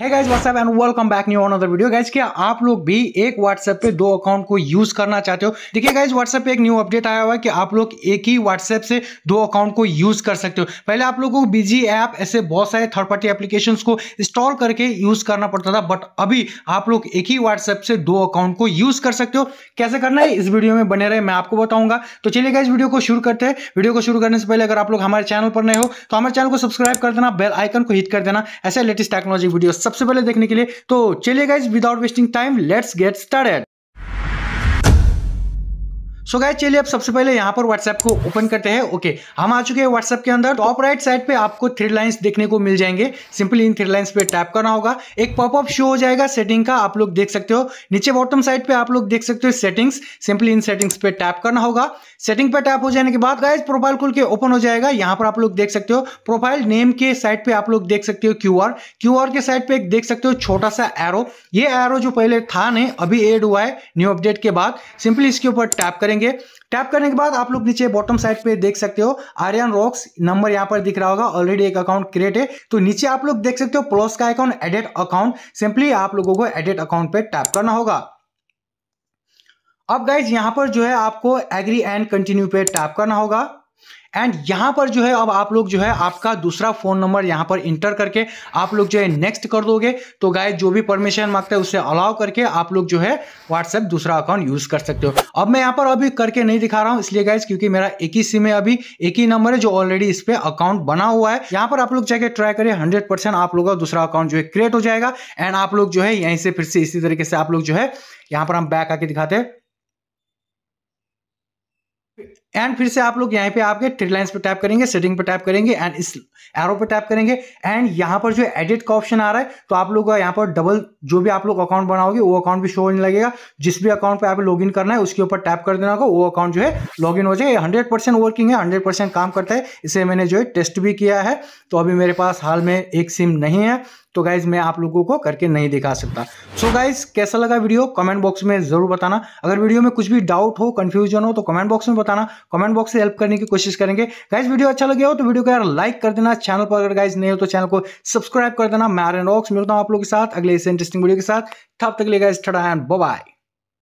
है guys what's up and welcome back new another video guys क्या आप लोग भी एक व्हाट्सएप पे दो अकाउंट को यूज करना चाहते हो देखिए गाइज व्हाट्सएप पे एक न्यू अपडेट आया हुआ है कि आप लोग एक ही व्हाट्सएप से दो अकाउंट को यूज कर सकते हो पहले आप लोगों को बिजी ऐप ऐसे बहुत सारे थर्ड पार्टी एप्लीकेशन को इंस्टॉल करके यूज करना पड़ता था बट अभी आप लोग एक ही व्हाट्सएप से दो अकाउंट को यूज कर सकते हो कैसे करना है इस वीडियो में बने रहे मैं आपको बताऊंगा तो चलिए गाइज वीडियो को शुरू करते हैं वीडियो को शुरू करने से पहले अगर आप लोग हमारे चैनल पर नए हो तो हमारे चैनल को सब्सक्राइब कर देना बेल आइकन को हिट कर देना ऐसे लेटेस्ट टेक्नोलॉजी वीडियो सबसे पहले देखने के लिए तो चलिए guys without wasting time let's get started so guy चलिए अब सबसे पहले यहाँ पर व्हाट्सएप को ओपन करते हैं ओके हम आ चुके हैं व्हाट्सएप के अंदर टॉप राइट साइड पे आपको थ्री लाइन्स देखने को मिल जाएंगे सिंपली इन थ्री लाइन्स पे टैप करना होगा एक पॉपअप शो हो जाएगा सेटिंग का आप लोग देख सकते हो नीचे बॉटम साइड पे आप लोग देख सकते हो सेटिंग्स सिंपली इन सेटिंग्स पे टैप करना होगा सेटिंग पे टैप हो जाने के बाद गाय प्रोफाइल खुल के ओपन हो जाएगा यहाँ पर आप लोग देख सकते हो प्रोफाइल नेम के साइड पे आप लोग देख सकते हो क्यू आर क्यू आर के साइड पे देख सकते हो छोटा सा एरो ये एरो जो पहले था नहीं अभी एड हुआ है न्यू अपडेट के बाद सिंपली इसके ऊपर टैप करेंगे करेंगे टैप करने के बाद आप लोग नीचे बॉटम साइड पे देख सकते हो आर्यन रॉक्स नंबर यहाँ पर दिख रहा होगा ऑलरेडी एक अकाउंट क्रिएट है तो नीचे आप लोग देख सकते हो प्लस का अकाउंट एडेड अकाउंट सिंपली आप लोगों को एडेड अकाउंट पे टैप करना होगा अब गाइज यहाँ पर जो है आपको एग्री एंड कंटिन्यू पे टैप करना होगा एंड यहां पर जो है अब आप लोग जो है आपका दूसरा फ़ोन नंबर यहां पर इंटर करके आप लोग जो है नेक्स्ट कर दोगे तो गाय जो भी परमिशन मांगता है उससे अलाउ करके आप लोग जो है व्हाट्सएप दूसरा अकाउंट यूज़ कर सकते हो अब मैं यहां पर अभी करके नहीं दिखा रहा हूं इसलिए गाइज क्योंकि मेरा एक ही सिम है अभी एक ही नंबर है जो ऑलरेडी इस पर अकाउंट बना हुआ है यहां पर आप लोग जाके ट्राई करिए हंड्रेड आप लोग का दूसरा अकाउंट जो है क्रिएट हो जाएगा एंड आप लोग जो है यहीं से फिर से इसी तरीके से आप लोग जो है यहां पर हम बैक आके दिखाते हैं एंड फिर से आप लोग यहाँ पे आपके लाइन्स पर टैप करेंगे सेटिंग पे टैप करेंगे एंड इस एरो पर टैप करेंगे एंड यहाँ पर जो एडिट का ऑप्शन आ रहा है तो आप लोग यहाँ पर डबल जो भी आप लोग अकाउंट बनाओगे वो अकाउंट भी शो होने लगेगा जिस भी अकाउंट पे आप लॉग इन करना है उसके ऊपर टैप कर देना होगा वो अकाउंट जो है लॉग इन हो जाए हंड्रेड परसेंट वर्किंग है हंड्रेड परसेंट काम करता है इसे मैंने जो है टेस्ट भी किया है तो अभी मेरे पास हाल में एक सिम नहीं है तो गाइज मैं आप लोगों को करके नहीं दिखा सकता सो so गाइज कैसा लगा वीडियो कमेंट बॉक्स में जरूर बताना अगर वीडियो में कुछ भी डाउट हो कन्फ्यूजन हो तो कमेंट बॉक्स में बताना कमेंट बॉक्स से हेल्प करने की कोशिश करेंगे गाइज वीडियो अच्छा लगे हो तो वीडियो को यार लाइक कर देना चैनल पर अगर गाइज नहीं हो तो चैनल को सब्सक्राइब कर देना मैं आर रॉक्स मिलता हूँ आप लोगों के साथ अगले इस इंटरेस्टिंग वीडियो के साथ तब तक ले गाइज ठटा एंड बाय